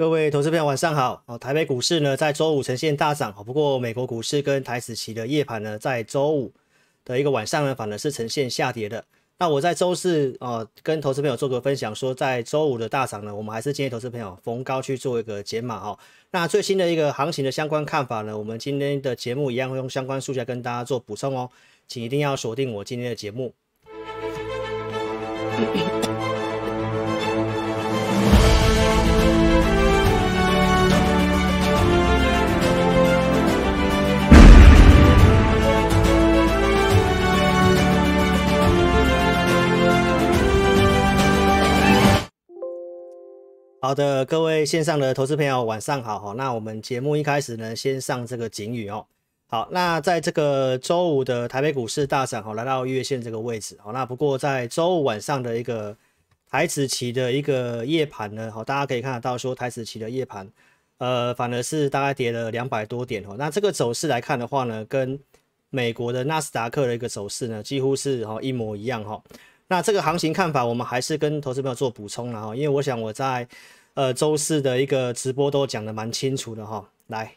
各位投资朋友，晚上好！哦，台北股市呢，在周五呈现大涨。不过美国股市跟台子期的夜盘呢，在周五的一个晚上呢，反而是呈现下跌的。那我在周四，哦跟投资朋友做个分享，说在周五的大涨呢，我们还是建议投资朋友逢高去做一个减码哦。那最新的一个行情的相关看法呢，我们今天的节目一样会用相关数据跟大家做补充哦，请一定要锁定我今天的节目。好的，各位线上的投资朋友，晚上好哈。那我们节目一开始呢，先上这个景语哦。好，那在这个周五的台北股市大涨哈，来到月线这个位置哦。那不过在周五晚上的一个台子期的一个夜盘呢，好，大家可以看得到说台子期的夜盘，呃，反而是大概跌了两百多点哈。那这个走势来看的话呢，跟美国的纳斯达克的一个走势呢，几乎是哈一模一样哈。那这个行情看法，我们还是跟投资朋友做补充了哈，因为我想我在。呃，周四的一个直播都讲的蛮清楚的哈，来，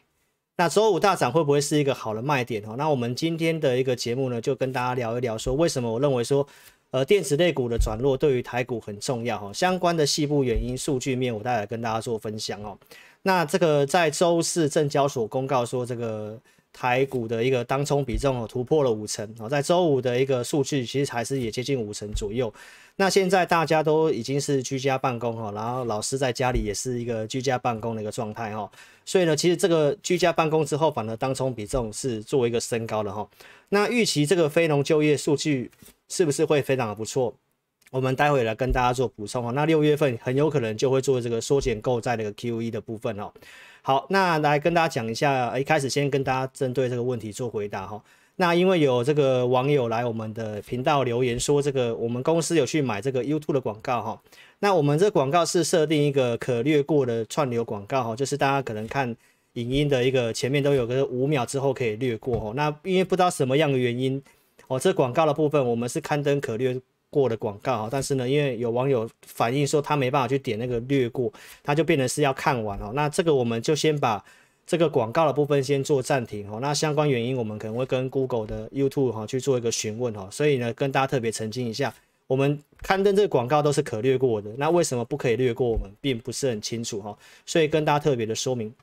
那周五大涨会不会是一个好的卖点哦？那我们今天的一个节目呢，就跟大家聊一聊，说为什么我认为说，呃，电子类股的转弱对于台股很重要哈，相关的细部原因、数据面，我待会跟大家做分享哦。那这个在周四，证交所公告说这个。台股的一个当冲比重哦，突破了五成哦，在周五的一个数据其实还是也接近五成左右。那现在大家都已经是居家办公哈，然后老师在家里也是一个居家办公的一个状态哈，所以呢，其实这个居家办公之后，反而当冲比重是做一个升高的哈。那预期这个非农就业数据是不是会非常的不错？我们待会来跟大家做补充哦。那六月份很有可能就会做这个缩减购债的个 Q E 的部分哦。好，那来跟大家讲一下，一开始先跟大家针对这个问题做回答哈。那因为有这个网友来我们的频道留言说，这个我们公司有去买这个 YouTube 的广告哈。那我们这广告是设定一个可略过的串流广告哈，就是大家可能看影音的一个前面都有个五秒之后可以略过哈。那因为不知道什么样的原因哦，这广告的部分我们是刊登可略。过的广告哈，但是呢，因为有网友反映说他没办法去点那个略过，他就变成是要看完哦。那这个我们就先把这个广告的部分先做暂停哦。那相关原因我们可能会跟 Google 的 YouTube 哈去做一个询问哈。所以呢，跟大家特别澄清一下，我们刊登这个广告都是可略过的，那为什么不可以略过？我们并不是很清楚哈。所以跟大家特别的说明。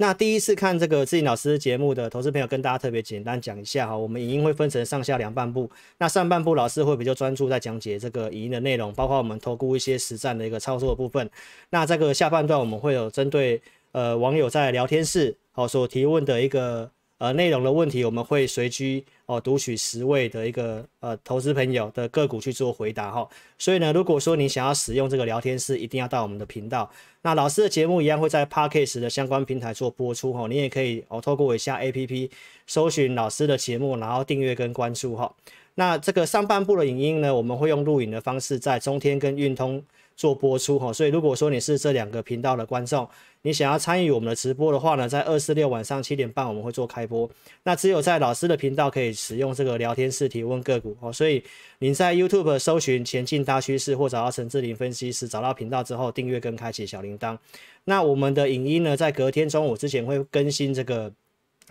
那第一次看这个志颖老师节目的投资朋友，跟大家特别简单讲一下哈。我们影音会分成上下两半部，那上半部老师会比较专注在讲解这个影音的内容，包括我们投顾一些实战的一个操作的部分。那这个下半段我们会有针对呃网友在聊天室好所提问的一个。呃，内容的问题我们会随机哦读取十位的一个呃投资朋友的个股去做回答哈，所以呢，如果说你想要使用这个聊天室，一定要到我们的频道。那老师的节目一样会在 Parkes 的相关平台做播出哈，你也可以哦透过我下 APP 搜寻老师的节目，然后订阅跟关注哈。那这个上半部的影音呢，我们会用录影的方式在中天跟运通做播出哈，所以如果说你是这两个频道的观众。你想要参与我们的直播的话呢，在二四六晚上七点半我们会做开播。那只有在老师的频道可以使用这个聊天室提问个股哦。所以您在 YouTube 搜寻“前进大趋势”或找到陈志林分析师，找到频道之后订阅跟开启小铃铛。那我们的影音呢，在隔天中午之前会更新这个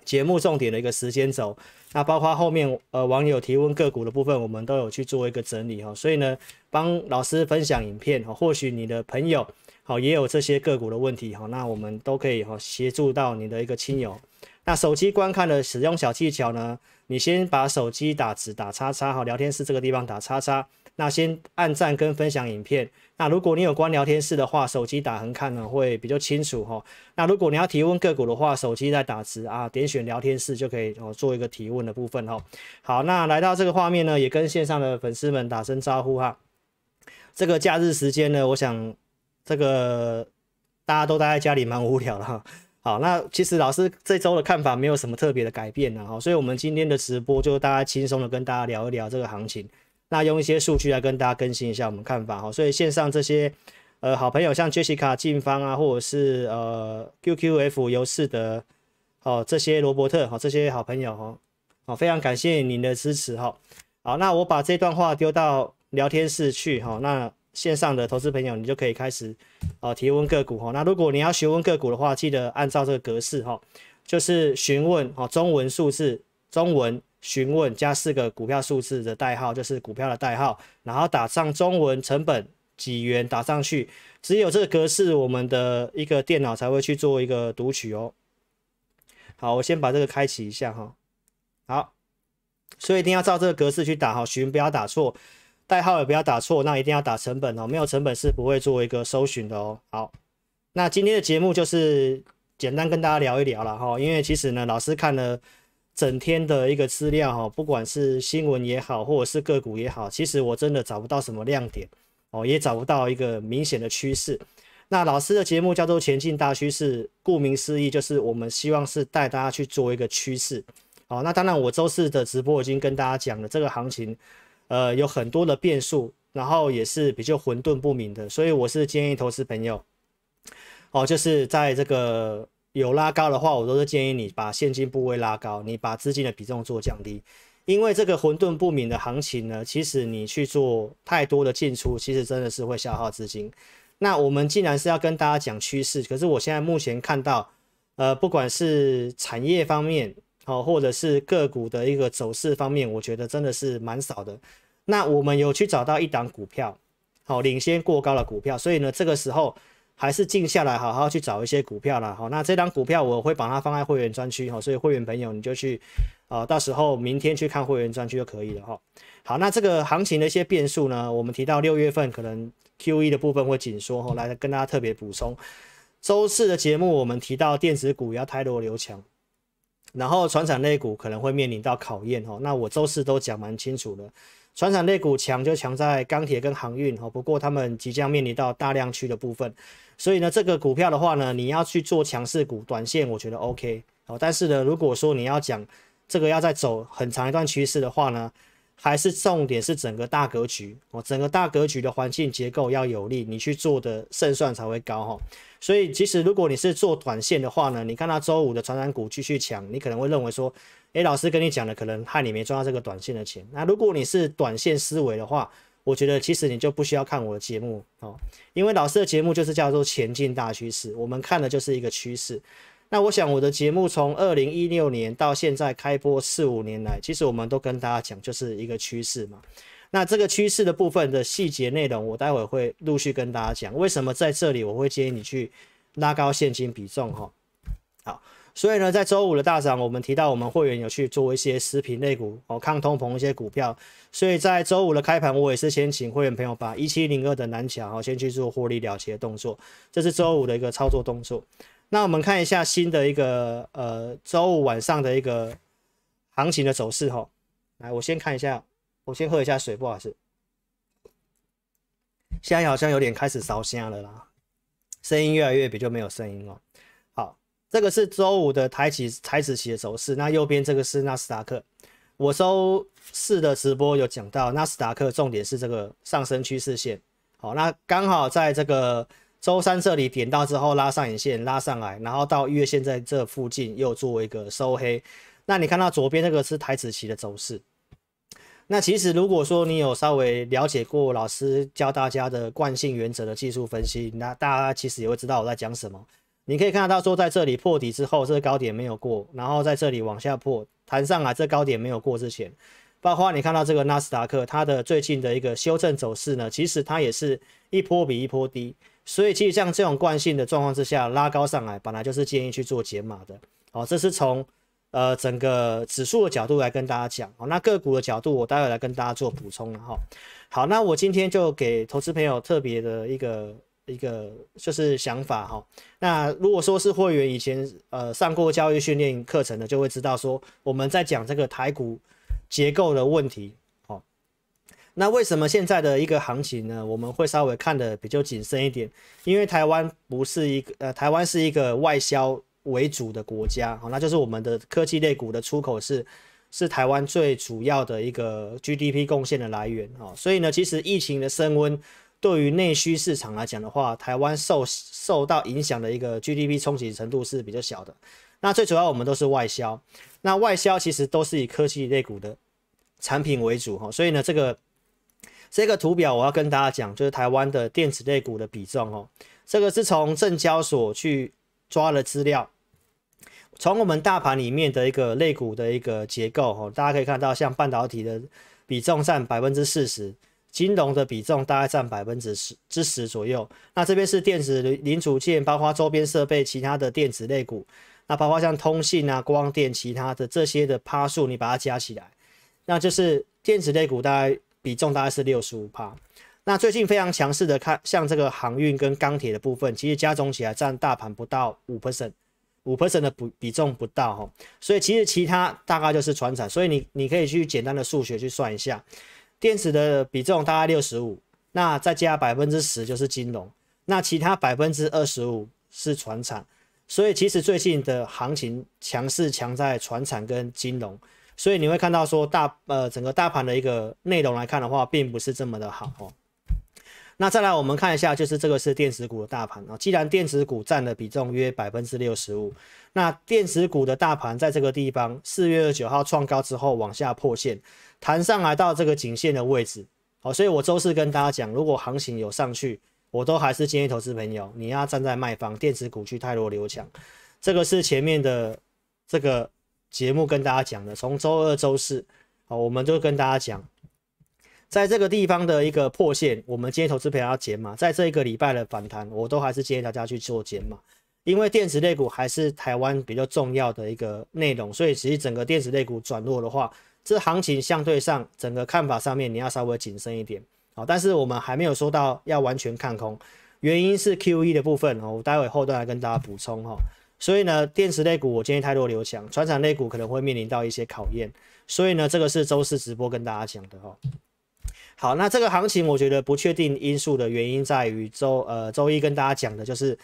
节目重点的一个时间轴。那包括后面呃网友提问个股的部分，我们都有去做一个整理哦。所以呢，帮老师分享影片哦，或许你的朋友。好，也有这些个股的问题，好，那我们都可以哈协助到你的一个亲友。那手机观看的使用小技巧呢？你先把手机打直，打叉叉，好，聊天室这个地方打叉叉。那先按赞跟分享影片。那如果你有关聊天室的话，手机打横看呢会比较清楚哈。那如果你要提问个股的话，手机再打直啊，点选聊天室就可以哦做一个提问的部分哈。好，那来到这个画面呢，也跟线上的粉丝们打声招呼哈。这个假日时间呢，我想。这个大家都待在家里，蛮无聊了哈。好，那其实老师这周的看法没有什么特别的改变呢。哈，所以我们今天的直播就大家轻松的跟大家聊一聊这个行情，那用一些数据来跟大家更新一下我们看法哈。所以线上这些呃好朋友，像 Jessica、芳啊，或者是呃 QQF 尤世德哦，这些罗伯特哈，这些好朋友哈，好，非常感谢您的支持哈。好，那我把这段话丢到聊天室去哈。那线上的投资朋友，你就可以开始，哦，提问个股哈。那如果你要询问个股的话，记得按照这个格式哈，就是询问哦，中文数字，中文询问加四个股票数字的代号，就是股票的代号，然后打上中文成本几元打上去，只有这个格式，我们的一个电脑才会去做一个读取哦。好，我先把这个开启一下哈。好，所以一定要照这个格式去打哈，询不要打错。代号也不要打错，那一定要打成本哦，没有成本是不会做一个搜寻的哦。好，那今天的节目就是简单跟大家聊一聊了哈，因为其实呢，老师看了整天的一个资料哈，不管是新闻也好，或者是个股也好，其实我真的找不到什么亮点哦，也找不到一个明显的趋势。那老师的节目叫做《前进大趋势》，顾名思义就是我们希望是带大家去做一个趋势。好，那当然我周四的直播已经跟大家讲了这个行情。呃，有很多的变数，然后也是比较混沌不明的，所以我是建议投资朋友，哦，就是在这个有拉高的话，我都是建议你把现金部位拉高，你把资金的比重做降低，因为这个混沌不明的行情呢，其实你去做太多的进出，其实真的是会消耗资金。那我们既然是要跟大家讲趋势，可是我现在目前看到，呃，不管是产业方面。好，或者是个股的一个走势方面，我觉得真的是蛮少的。那我们有去找到一档股票，好，领先过高的股票。所以呢，这个时候还是静下来，好好去找一些股票啦。好，那这档股票我会把它放在会员专区，哈，所以会员朋友你就去，呃，到时候明天去看会员专区就可以了，哈。好，那这个行情的一些变数呢，我们提到六月份可能 Q E 的部分会紧缩，哈，来跟大家特别补充。周四的节目我们提到电子股要泰罗流强。然后，船产类股可能会面临到考验哦。那我周四都讲蛮清楚的，船产类股强就强在钢铁跟航运哦。不过，他们即将面临到大量区的部分，所以呢，这个股票的话呢，你要去做强势股，短线我觉得 OK 哦。但是呢，如果说你要讲这个要再走很长一段趋势的话呢？还是重点是整个大格局哦，整个大格局的环境结构要有利，你去做的胜算才会高哈。所以，其实如果你是做短线的话呢，你看到周五的传染股继续强，你可能会认为说，诶，老师跟你讲的可能害你没赚到这个短线的钱。那如果你是短线思维的话，我觉得其实你就不需要看我的节目哦，因为老师的节目就是叫做前进大趋势，我们看的就是一个趋势。那我想我的节目从二零一六年到现在开播四五年来，其实我们都跟大家讲，就是一个趋势嘛。那这个趋势的部分的细节内容，我待会会陆续跟大家讲。为什么在这里我会建议你去拉高现金比重？哈，好，所以呢，在周五的大涨，我们提到我们会员有去做一些食品类股哦，抗通膨一些股票。所以在周五的开盘，我也是先请会员朋友把一七零二的南墙哦，先去做获利了结动作。这是周五的一个操作动作。那我们看一下新的一个呃周五晚上的一个行情的走势哈，来我先看一下，我先喝一下水，不好意思，现在好像有点开始烧香了啦，声音越来越比较没有声音哦。好，这个是周五的台起、台指期的走势，那右边这个是纳斯达克，我周四的直播有讲到纳斯达克重点是这个上升趋势线，好，那刚好在这个。周三这里点到之后拉上影线拉上来，然后到月线在这附近又做一个收黑。那你看到左边那个是台子期的走势。那其实如果说你有稍微了解过老师教大家的惯性原则的技术分析，那大家其实也会知道我在讲什么。你可以看到，他说在这里破底之后，这个高点没有过，然后在这里往下破弹上来，这高点没有过之前。包括你看到这个纳斯达克它的最近的一个修正走势呢，其实它也是一波比一波低。所以其实像这种惯性的状况之下拉高上来，本来就是建议去做解码的。好，这是从呃整个指数的角度来跟大家讲。好，那个股的角度我待会来跟大家做补充了哈。好，那我今天就给投资朋友特别的一个一个就是想法哈。那如果说是会员以前呃上过教育训练课程的，就会知道说我们在讲这个台股结构的问题。那为什么现在的一个行情呢？我们会稍微看的比较谨慎一点，因为台湾不是一个呃，台湾是一个外销为主的国家，好，那就是我们的科技类股的出口是是台湾最主要的一个 GDP 贡献的来源哦，所以呢，其实疫情的升温对于内需市场来讲的话，台湾受受到影响的一个 GDP 冲击程度是比较小的。那最主要我们都是外销，那外销其实都是以科技类股的产品为主哈，所以呢，这个。这个图表我要跟大家讲，就是台湾的电子类股的比重哦。这个是从证交所去抓的资料，从我们大盘里面的一个类股的一个结构哦，大家可以看到，像半导体的比重占百分之四十，金融的比重大概占百分之十之十左右。那这边是电子零零组件，包括周边设备、其他的电子类股，那包括像通信啊、光电其他的这些的趴数，你把它加起来，那就是电子类股大概。比重大概是六十五帕，那最近非常强势的看像这个航运跟钢铁的部分，其实加总起来占大盘不到五 percent，五 percent 的不比重不到哈，所以其实其他大概就是船产，所以你你可以去简单的数学去算一下，电子的比重大概六十五，那再加百分之十就是金融，那其他百分之二十五是船产，所以其实最近的行情强势强在船产跟金融。所以你会看到说大呃整个大盘的一个内容来看的话，并不是这么的好哦。那再来我们看一下，就是这个是电子股的大盘啊。既然电子股占的比重约百分之六十五，那电子股的大盘在这个地方四月二十九号创高之后往下破线，弹上来到这个颈线的位置，好，所以我周四跟大家讲，如果行情有上去，我都还是建议投资朋友你要站在卖方电子股去太多留强，这个是前面的这个。节目跟大家讲的，从周二周四，啊，我们就跟大家讲，在这个地方的一个破线，我们今天投资朋友要减码，在这一个礼拜的反弹，我都还是建议大家去做减码，因为电子类股还是台湾比较重要的一个内容，所以其实整个电子类股转弱的话，这行情相对上，整个看法上面你要稍微谨慎一点，好，但是我们还没有说到要完全看空，原因是 Q E 的部分，我待会后段来跟大家补充哈。所以呢，电池类股我建议太多留强，船厂类股可能会面临到一些考验。所以呢，这个是周四直播跟大家讲的哈。好，那这个行情我觉得不确定因素的原因在于周呃周一跟大家讲的就是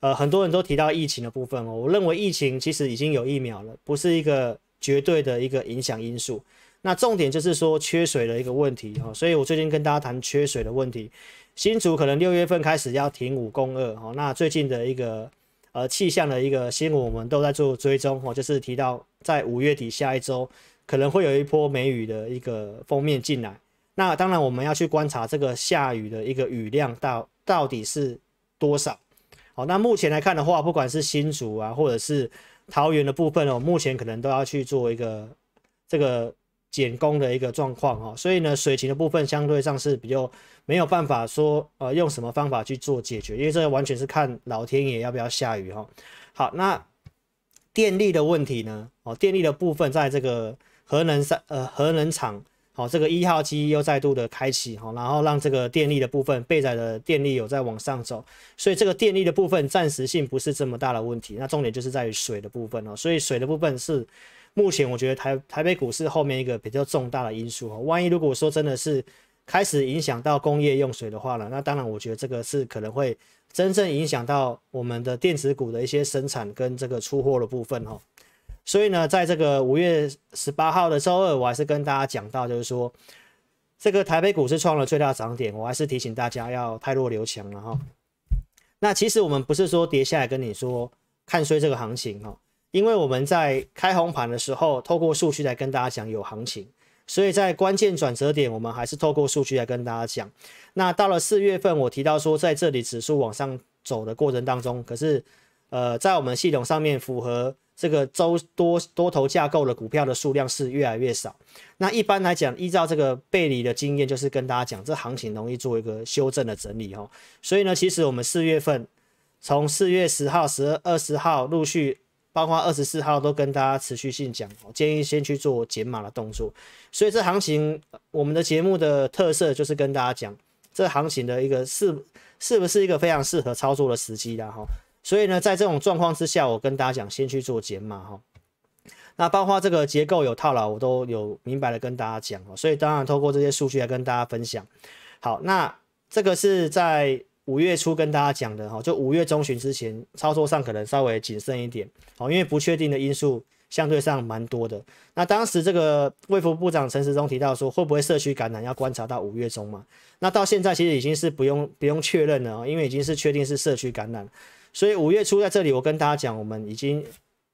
呃很多人都提到疫情的部分哦，我认为疫情其实已经有疫苗了，不是一个绝对的一个影响因素。那重点就是说缺水的一个问题哈，所以我最近跟大家谈缺水的问题，新竹可能六月份开始要停五供二哦，那最近的一个。呃，气象的一个新闻，我们都在做追踪哦，就是提到在五月底下一周可能会有一波梅雨的一个封面进来。那当然我们要去观察这个下雨的一个雨量到到底是多少。好，那目前来看的话，不管是新竹啊，或者是桃园的部分哦，目前可能都要去做一个这个。减工的一个状况哈，所以呢，水情的部分相对上是比较没有办法说呃用什么方法去做解决，因为这完全是看老天爷要不要下雨哈。好，那电力的问题呢？哦，电力的部分在这个核能三呃核能厂好，这个一号机又再度的开启哈，然后让这个电力的部分备载的电力有在往上走，所以这个电力的部分暂时性不是这么大的问题。那重点就是在于水的部分哦，所以水的部分是。目前我觉得台台北股市后面一个比较重大的因素哦，万一如果说真的是开始影响到工业用水的话呢，那当然我觉得这个是可能会真正影响到我们的电子股的一些生产跟这个出货的部分哦。所以呢，在这个五月十八号的周二，我还是跟大家讲到，就是说这个台北股市创了最大涨点，我还是提醒大家要太弱留强了哈。那其实我们不是说跌下来跟你说看衰这个行情哈。因为我们在开红盘的时候，透过数据来跟大家讲有行情，所以在关键转折点，我们还是透过数据来跟大家讲。那到了四月份，我提到说，在这里指数往上走的过程当中，可是呃，在我们系统上面符合这个周多多头架构的股票的数量是越来越少。那一般来讲，依照这个背离的经验，就是跟大家讲，这行情容易做一个修正的整理哈。所以呢，其实我们四月份从四月十号、十二、二十号陆续。包括二十四号都跟大家持续性讲，建议先去做减码的动作。所以这行情，我们的节目的特色就是跟大家讲，这行情的一个是是不是一个非常适合操作的时机的哈。所以呢，在这种状况之下，我跟大家讲，先去做减码哈。那包括这个结构有套牢，我都有明白的跟大家讲哈。所以当然透过这些数据来跟大家分享。好，那这个是在。五月初跟大家讲的哈，就五月中旬之前操作上可能稍微谨慎一点，好，因为不确定的因素相对上蛮多的。那当时这个卫福部长陈时中提到说，会不会社区感染要观察到五月中嘛？那到现在其实已经是不用不用确认了啊，因为已经是确定是社区感染。所以五月初在这里我跟大家讲，我们已经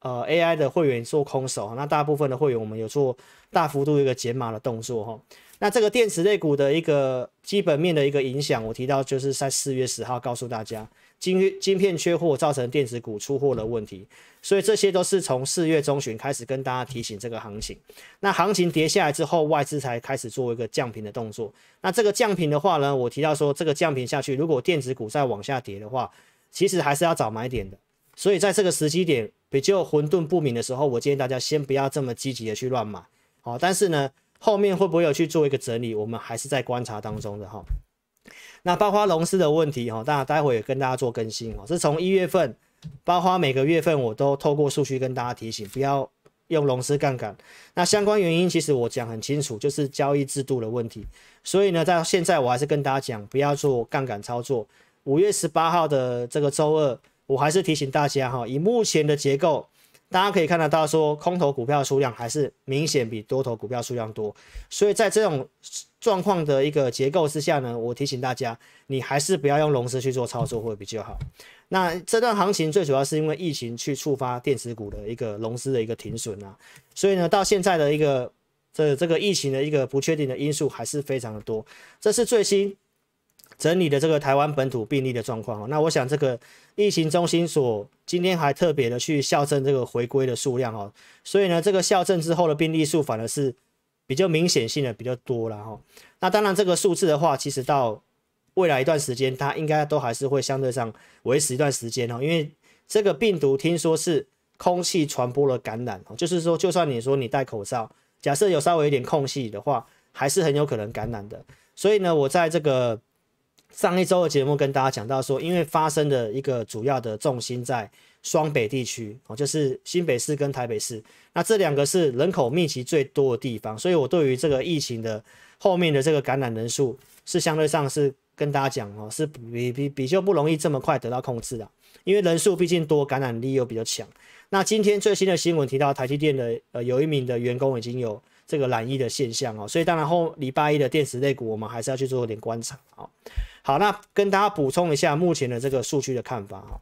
呃 AI 的会员做空手，那大部分的会员我们有做大幅度一个减码的动作哈。那这个电池类股的一个基本面的一个影响，我提到就是在四月十号告诉大家，晶晶片缺货造成电子股出货的问题，所以这些都是从四月中旬开始跟大家提醒这个行情。那行情跌下来之后，外资才开始做一个降频的动作。那这个降频的话呢，我提到说这个降频下去，如果电子股再往下跌的话，其实还是要找买点的。所以在这个时机点比较混沌不明的时候，我建议大家先不要这么积极的去乱买。好，但是呢。后面会不会有去做一个整理？我们还是在观察当中的哈。那包花融资的问题哈，大待会也跟大家做更新哈。是从一月份，包花每个月份我都透过数据跟大家提醒，不要用融资杠杆。那相关原因其实我讲很清楚，就是交易制度的问题。所以呢，在现在我还是跟大家讲，不要做杠杆操作。五月十八号的这个周二，我还是提醒大家哈，以目前的结构。大家可以看得到，说空头股票数量还是明显比多头股票数量多，所以在这种状况的一个结构之下呢，我提醒大家，你还是不要用融资去做操作会比较好。那这段行情最主要是因为疫情去触发电池股的一个融资的一个停损啊，所以呢到现在的一个这这个疫情的一个不确定的因素还是非常的多，这是最新。整理的这个台湾本土病例的状况那我想这个疫情中心所今天还特别的去校正这个回归的数量哦，所以呢，这个校正之后的病例数反而是比较明显性的比较多了哈。那当然这个数字的话，其实到未来一段时间，它应该都还是会相对上维持一段时间哈，因为这个病毒听说是空气传播了感染哦，就是说就算你说你戴口罩，假设有稍微有点空隙的话，还是很有可能感染的。所以呢，我在这个上一周的节目跟大家讲到说，因为发生的一个主要的重心在双北地区哦，就是新北市跟台北市，那这两个是人口密集最多的地方，所以我对于这个疫情的后面的这个感染人数是相对上是跟大家讲哦，是比比比较不容易这么快得到控制的，因为人数毕竟多，感染力又比较强。那今天最新的新闻提到台积电的呃有一名的员工已经有这个染疫的现象哦，所以当然后礼拜一的电池类股我们还是要去做点观察哦。好，那跟大家补充一下目前的这个数据的看法哈。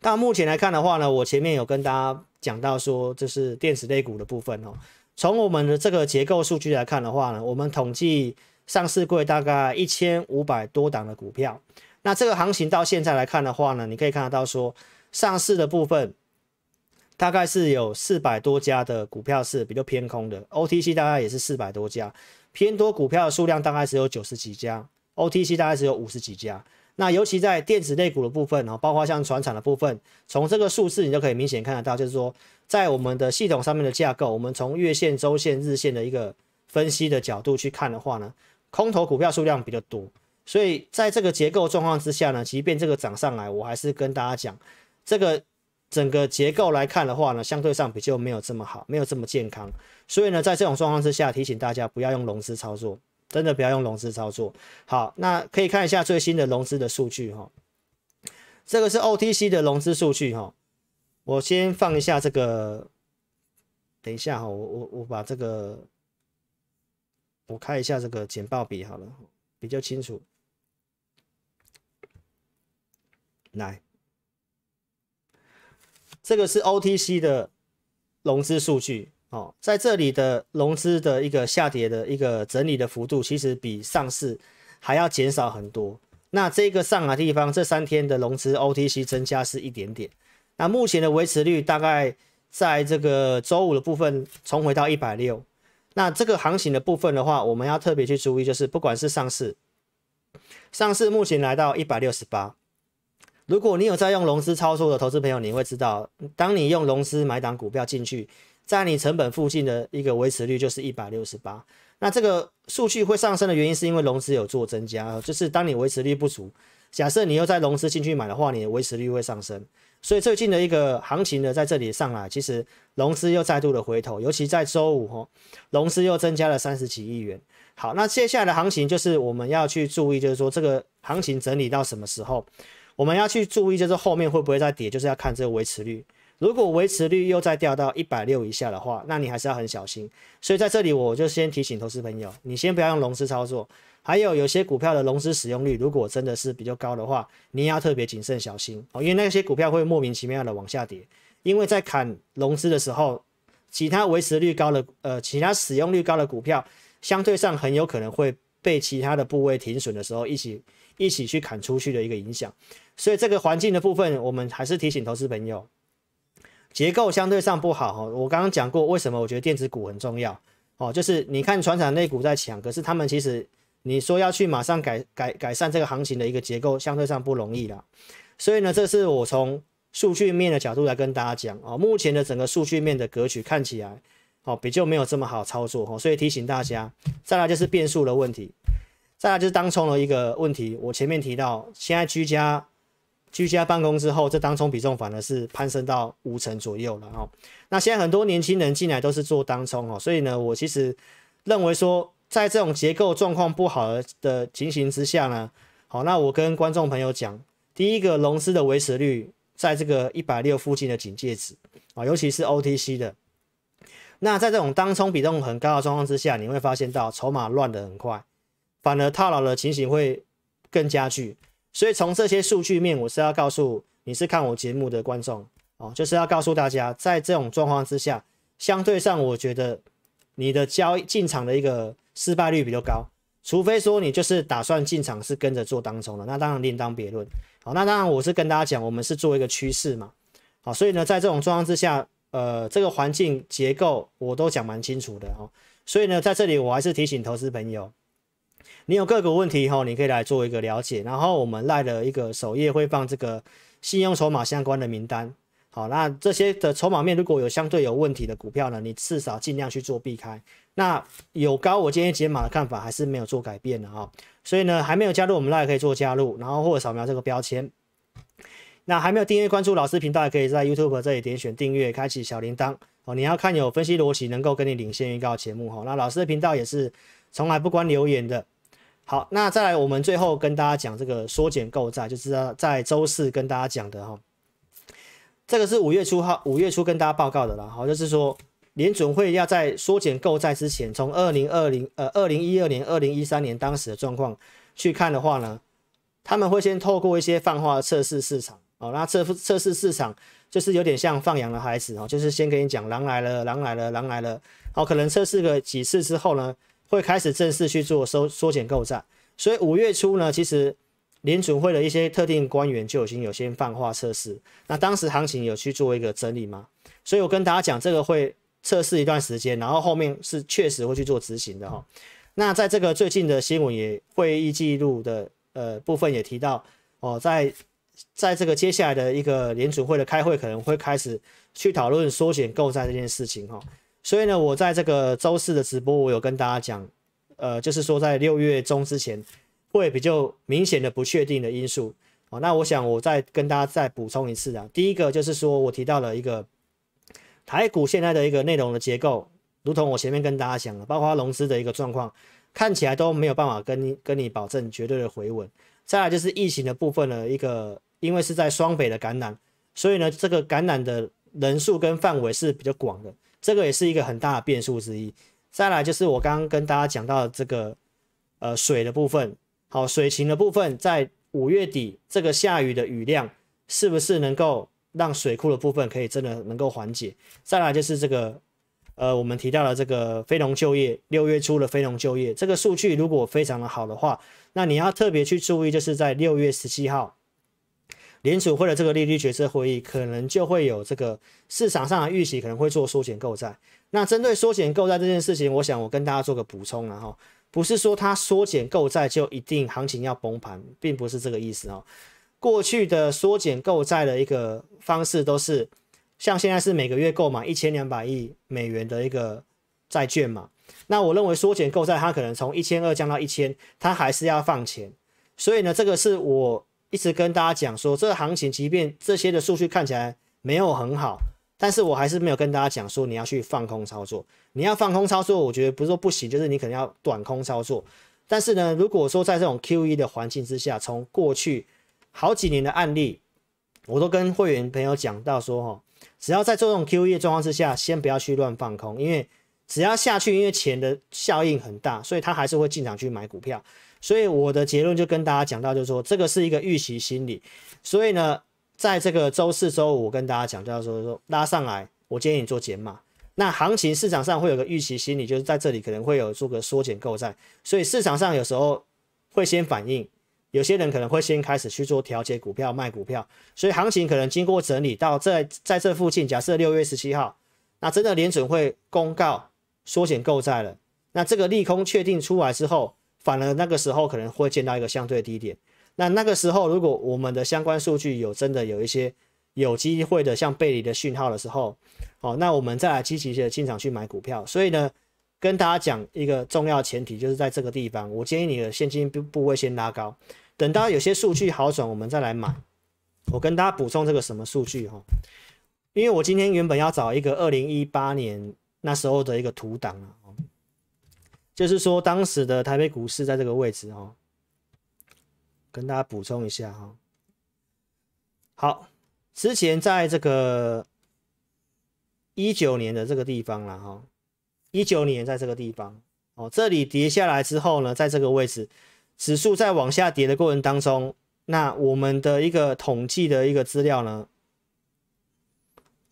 那目前来看的话呢，我前面有跟大家讲到说，这是电子类股的部分哦。从我们的这个结构数据来看的话呢，我们统计上市柜大概一千五百多档的股票。那这个行情到现在来看的话呢，你可以看得到说，上市的部分大概是有四百多家的股票是比较偏空的，OTC 大概也是四百多家，偏多股票的数量大概只有九十几家。OTC 大概只有五十几家，那尤其在电子类股的部分，然后包括像船厂的部分，从这个数字你就可以明显看得到，就是说在我们的系统上面的架构，我们从月线、周线、日线的一个分析的角度去看的话呢，空头股票数量比较多，所以在这个结构状况之下呢，即便这个涨上来，我还是跟大家讲，这个整个结构来看的话呢，相对上比较没有这么好，没有这么健康，所以呢，在这种状况之下，提醒大家不要用融资操作。真的不要用融资操作。好，那可以看一下最新的融资的数据哈。这个是 OTC 的融资数据哈。我先放一下这个，等一下哈，我我我把这个，我开一下这个简报笔好了，比较清楚。来，这个是 OTC 的融资数据。哦，在这里的融资的一个下跌的一个整理的幅度，其实比上市还要减少很多。那这个上啊地方，这三天的融资 OTC 增加是一点点。那目前的维持率大概在这个周五的部分重回到一百六。那这个行情的部分的话，我们要特别去注意，就是不管是上市，上市目前来到一百六十八。如果你有在用融资操作的投资朋友，你会知道，当你用融资买档股票进去。在你成本附近的一个维持率就是一百六十八，那这个数据会上升的原因是因为融资有做增加，就是当你维持率不足，假设你又在融资进去买的话，你的维持率会上升。所以最近的一个行情呢，在这里上来，其实融资又再度的回头，尤其在周五哈，融资又增加了三十几亿元。好，那接下来的行情就是我们要去注意，就是说这个行情整理到什么时候，我们要去注意，就是后面会不会再跌，就是要看这个维持率。如果维持率又再掉到一百六以下的话，那你还是要很小心。所以在这里我就先提醒投资朋友，你先不要用融资操作。还有有些股票的融资使用率如果真的是比较高的话，你要特别谨慎小心哦，因为那些股票会莫名其妙的往下跌。因为在砍融资的时候，其他维持率高的呃，其他使用率高的股票，相对上很有可能会被其他的部位停损的时候一起一起去砍出去的一个影响。所以这个环境的部分，我们还是提醒投资朋友。结构相对上不好，我刚刚讲过为什么我觉得电子股很重要哦，就是你看船厂那股在抢，可是他们其实你说要去马上改改改善这个行情的一个结构，相对上不容易啦。所以呢，这是我从数据面的角度来跟大家讲哦，目前的整个数据面的格局看起来哦比较没有这么好操作哦，所以提醒大家。再来就是变数的问题，再来就是当冲的一个问题，我前面提到现在居家。居家办公之后，这当冲比重反而是攀升到五成左右了哦。那现在很多年轻人进来都是做当冲哦，所以呢，我其实认为说，在这种结构状况不好的情形之下呢，好，那我跟观众朋友讲，第一个融资的维持率在这个一百六附近的警戒值啊，尤其是 OTC 的。那在这种当冲比重很高的状况之下，你会发现到筹码乱得很快，反而套牢的情形会更加剧。所以从这些数据面，我是要告诉你是看我节目的观众哦，就是要告诉大家，在这种状况之下，相对上我觉得你的交易进场的一个失败率比较高，除非说你就是打算进场是跟着做当中的，那当然另当别论。好，那当然我是跟大家讲，我们是做一个趋势嘛。好，所以呢，在这种状况之下，呃，这个环境结构我都讲蛮清楚的哦。所以呢，在这里我还是提醒投资朋友。你有个股问题哈，你可以来做一个了解。然后我们赖的一个首页会放这个信用筹码相关的名单。好，那这些的筹码面如果有相对有问题的股票呢，你至少尽量去做避开。那有高，我今天解码的看法还是没有做改变的哈。所以呢，还没有加入我们赖可以做加入，然后或者扫描这个标签。那还没有订阅关注老师频道，也可以在 YouTube 这里点选订阅，开启小铃铛哦。你要看有分析逻辑能够跟你领先预告节目哈。那老师的频道也是从来不关留言的。好，那再来我们最后跟大家讲这个缩减购债，就是在在周四跟大家讲的哈，这个是五月初哈，五月初跟大家报告的啦，好，就是说联准会要在缩减购债之前，从二零二零呃二零一二年、二零一三年当时的状况去看的话呢，他们会先透过一些放话测试市场，哦，那测测试市场就是有点像放羊的孩子哦，就是先跟你讲狼来了，狼来了，狼来了，好，可能测试个几次之后呢。会开始正式去做收缩减购债，所以五月初呢，其实联储会的一些特定官员就已经有些放话测试。那当时行情有去做一个整理吗？所以我跟大家讲，这个会测试一段时间，然后后面是确实会去做执行的哈。那在这个最近的新闻也会议记录的呃部分也提到哦，在在这个接下来的一个联储会的开会可能会开始去讨论缩减购债这件事情哈。所以呢，我在这个周四的直播，我有跟大家讲，呃，就是说在六月中之前会比较明显的不确定的因素啊。那我想我再跟大家再补充一次啊。第一个就是说我提到了一个台股现在的一个内容的结构，如同我前面跟大家讲了，包括融资的一个状况，看起来都没有办法跟跟你保证绝对的回稳。再来就是疫情的部分的一个，因为是在双北的感染，所以呢，这个感染的人数跟范围是比较广的。这个也是一个很大的变数之一。再来就是我刚刚跟大家讲到这个，呃，水的部分，好，水情的部分，在五月底这个下雨的雨量，是不是能够让水库的部分可以真的能够缓解？再来就是这个，呃，我们提到了这个非农就业，六月初的非农就业这个数据，如果非常的好的话，那你要特别去注意，就是在六月十七号。联储会的这个利率决策会议，可能就会有这个市场上的预期，可能会做缩减购债。那针对缩减购债这件事情，我想我跟大家做个补充，然哈，不是说它缩减购债就一定行情要崩盘，并不是这个意思哦。过去的缩减购债的一个方式都是像现在是每个月购买一千两百亿美元的一个债券嘛。那我认为缩减购债它可能从一千二降到一千，它还是要放钱，所以呢，这个是我。一直跟大家讲说，这个行情即便这些的数据看起来没有很好，但是我还是没有跟大家讲说你要去放空操作。你要放空操作，我觉得不是说不行，就是你可能要短空操作。但是呢，如果说在这种 Q E 的环境之下，从过去好几年的案例，我都跟会员朋友讲到说，哈，只要在做这种 Q E 的状况之下，先不要去乱放空，因为。只要下去，因为钱的效应很大，所以他还是会进场去买股票。所以我的结论就跟大家讲到，就是说这个是一个预期心理。所以呢，在这个周四、周五，我跟大家讲，就是说说拉上来，我建议你做减码。那行情市场上会有个预期心理，就是在这里可能会有做个缩减购债。所以市场上有时候会先反应，有些人可能会先开始去做调节股票、卖股票。所以行情可能经过整理到在在这附近，假设六月十七号，那真的联准会公告。缩减购债了，那这个利空确定出来之后，反而那个时候可能会见到一个相对低点。那那个时候，如果我们的相关数据有真的有一些有机会的像背离的讯号的时候，哦，那我们再来积极的进场去买股票。所以呢，跟大家讲一个重要前提，就是在这个地方，我建议你的现金不不会先拉高，等到有些数据好转，我们再来买。我跟大家补充这个什么数据哈？因为我今天原本要找一个二零一八年。那时候的一个图档啊，就是说当时的台北股市在这个位置哦。跟大家补充一下哈，好，之前在这个一九年的这个地方了哈，一九年在这个地方哦，这里跌下来之后呢，在这个位置指数在往下跌的过程当中，那我们的一个统计的一个资料呢。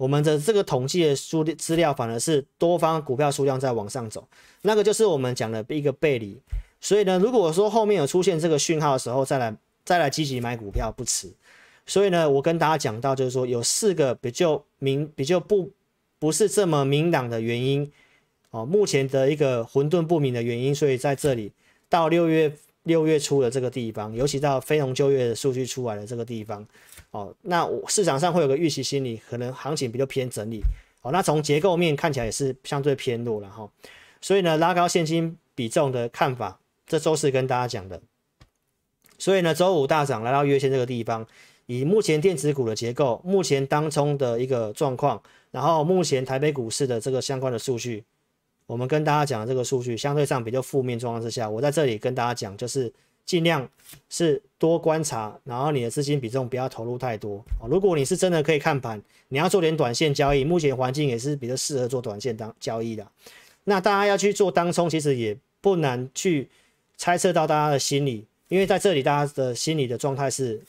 我们的这个统计的数资料反而是多方股票数量在往上走，那个就是我们讲的一个背离。所以呢，如果说后面有出现这个讯号的时候，再来再来积极买股票不迟。所以呢，我跟大家讲到就是说，有四个比较明、比较不不是这么明朗的原因哦，目前的一个混沌不明的原因。所以在这里到六月六月初的这个地方，尤其到非农就业数据出来的这个地方。哦，那我市场上会有个预期心理，可能行情比较偏整理。哦，那从结构面看起来也是相对偏弱了哈。所以呢，拉高现金比重的看法，这周四跟大家讲的。所以呢，周五大涨来到月线这个地方，以目前电子股的结构，目前当冲的一个状况，然后目前台北股市的这个相关的数据，我们跟大家讲的这个数据相对上比较负面状况之下，我在这里跟大家讲就是。尽量是多观察，然后你的资金比重不要投入太多啊！如果你是真的可以看盘，你要做点短线交易，目前环境也是比较适合做短线当交易的。那大家要去做当冲，其实也不难去猜测到大家的心理，因为在这里大家的心理的状态是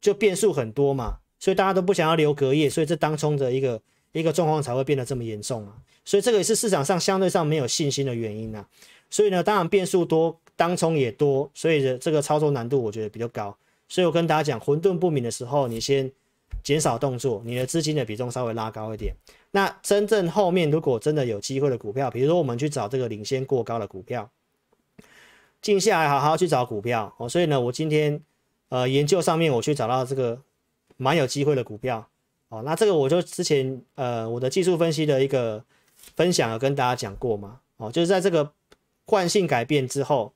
就变数很多嘛，所以大家都不想要留隔夜，所以这当冲的一个一个状况才会变得这么严重啊！所以这个也是市场上相对上没有信心的原因啊！所以呢，当然变数多。当冲也多，所以这这个操作难度我觉得比较高。所以我跟大家讲，混沌不明的时候，你先减少动作，你的资金的比重稍微拉高一点。那真正后面如果真的有机会的股票，比如说我们去找这个领先过高的股票，静下来好好去找股票哦。所以呢，我今天呃研究上面，我去找到这个蛮有机会的股票哦。那这个我就之前呃我的技术分析的一个分享，有跟大家讲过嘛哦，就是在这个惯性改变之后。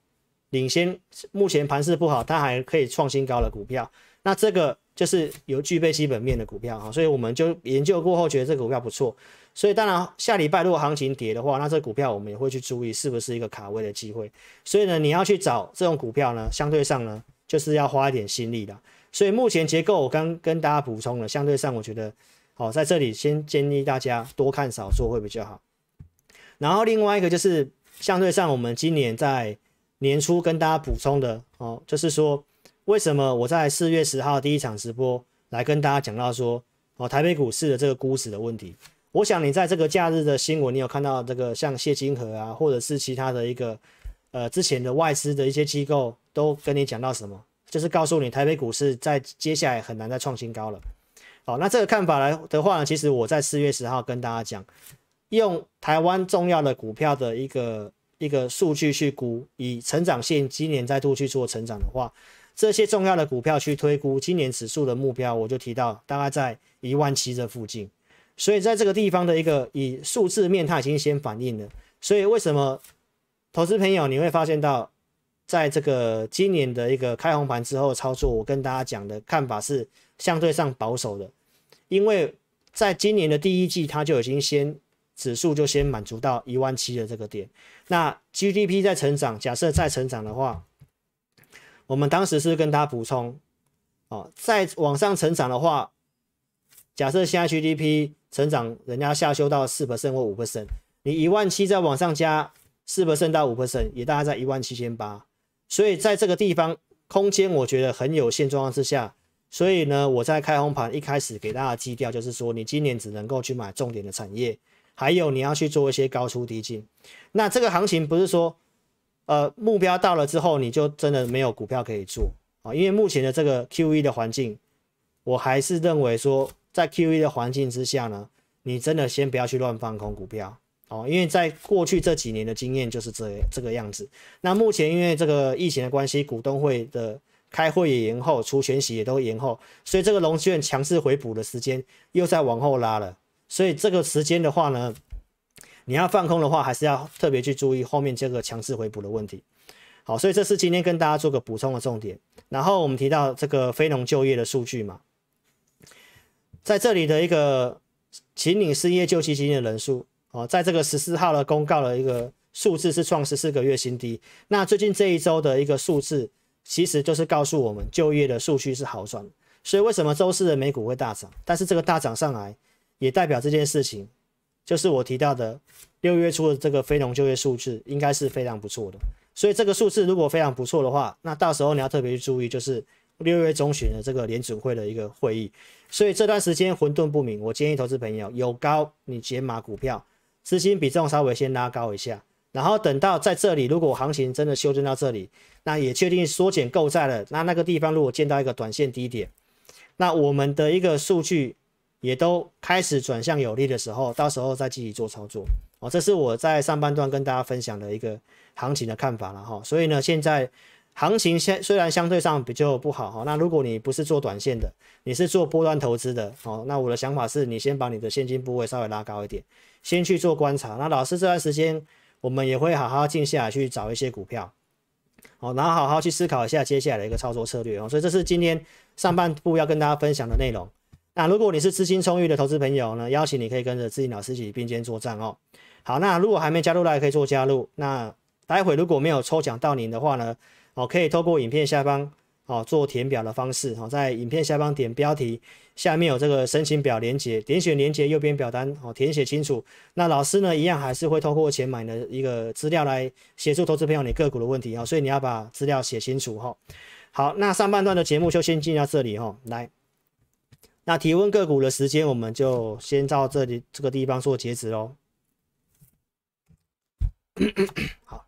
领先目前盘势不好，它还可以创新高的股票，那这个就是有具备基本面的股票哈，所以我们就研究过后觉得这股票不错，所以当然下礼拜如果行情跌的话，那这股票我们也会去注意是不是一个卡位的机会，所以呢你要去找这种股票呢，相对上呢就是要花一点心力的，所以目前结构我刚跟大家补充了，相对上我觉得好在这里先建议大家多看少做会比较好，然后另外一个就是相对上我们今年在年初跟大家补充的哦，就是说为什么我在四月十号第一场直播来跟大家讲到说哦，台北股市的这个估值的问题。我想你在这个假日的新闻，你有看到这个像谢金河啊，或者是其他的一个呃之前的外资的一些机构都跟你讲到什么，就是告诉你台北股市在接下来很难再创新高了。好，那这个看法来的话呢，其实我在四月十号跟大家讲，用台湾重要的股票的一个。一个数据去估，以成长性今年再度去做成长的话，这些重要的股票去推估今年指数的目标，我就提到大概在一万七这附近。所以在这个地方的一个以数字面，它已经先反映了。所以为什么投资朋友你会发现到，在这个今年的一个开红盘之后操作，我跟大家讲的看法是相对上保守的，因为在今年的第一季它就已经先。指数就先满足到一万七的这个点，那 GDP 在成长，假设再成长的话，我们当时是跟他补充，哦，在往上成长的话，假设现在 GDP 成长，人家下修到四 percent 或五 percent，你一万七再往上加四 percent 到五 percent，也大概在一万七千八，所以在这个地方空间我觉得很有限状况之下，所以呢，我在开红盘一开始给大家基调，就是说你今年只能够去买重点的产业。还有你要去做一些高出低进，那这个行情不是说，呃，目标到了之后你就真的没有股票可以做啊？因为目前的这个 Q E 的环境，我还是认为说，在 Q E 的环境之下呢，你真的先不要去乱放空股票哦，因为在过去这几年的经验就是这这个样子。那目前因为这个疫情的关系，股东会的开会也延后，除权息也都延后，所以这个龙卷强势回补的时间又在往后拉了。所以这个时间的话呢，你要放空的话，还是要特别去注意后面这个强势回补的问题。好，所以这是今天跟大家做个补充的重点。然后我们提到这个非农就业的数据嘛，在这里的一个请请失业救济金的人数啊，在这个十四号的公告的一个数字是创十四个月新低。那最近这一周的一个数字，其实就是告诉我们就业的数据是好转。所以为什么周四的美股会大涨？但是这个大涨上来。也代表这件事情，就是我提到的六月初的这个非农就业数字应该是非常不错的。所以这个数字如果非常不错的话，那到时候你要特别去注意，就是六月中旬的这个联准会的一个会议。所以这段时间混沌不明，我建议投资朋友有高你减码股票，资金比重稍微先拉高一下。然后等到在这里，如果行情真的修正到这里，那也确定缩减购债了。那那个地方如果见到一个短线低点，那我们的一个数据。也都开始转向有利的时候，到时候再继续做操作哦。这是我在上半段跟大家分享的一个行情的看法了哈。所以呢，现在行情现虽然相对上比较不好哈，那如果你不是做短线的，你是做波段投资的哦，那我的想法是你先把你的现金部位稍微拉高一点，先去做观察。那老师这段时间我们也会好好静下来去找一些股票哦，然后好好去思考一下接下来的一个操作策略哦。所以这是今天上半部要跟大家分享的内容。那如果你是资金充裕的投资朋友呢，邀请你可以跟着资金老师一起并肩作战哦。好，那如果还没加入的家可以做加入。那待会如果没有抽奖到您的话呢，哦，可以透过影片下方哦做填表的方式哦，在影片下方点标题下面有这个申请表连接，点选连接右边表单哦填写清楚。那老师呢一样还是会透过钱买的一个资料来协助投资朋友你个股的问题哦，所以你要把资料写清楚哈。好，那上半段的节目就先进到这里哈，来。那提问个股的时间，我们就先到这里这个地方做截止喽。好，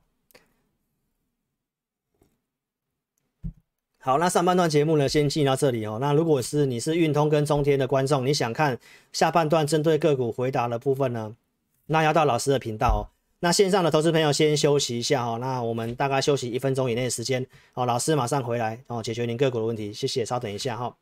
好，那上半段节目呢，先进到这里哦。那如果是你是运通跟中天的观众，你想看下半段针对个股回答的部分呢，那要到老师的频道哦。那线上的投资朋友先休息一下哦。那我们大概休息一分钟以内时间哦。老师马上回来哦，解决您个股的问题。谢谢，稍等一下哈。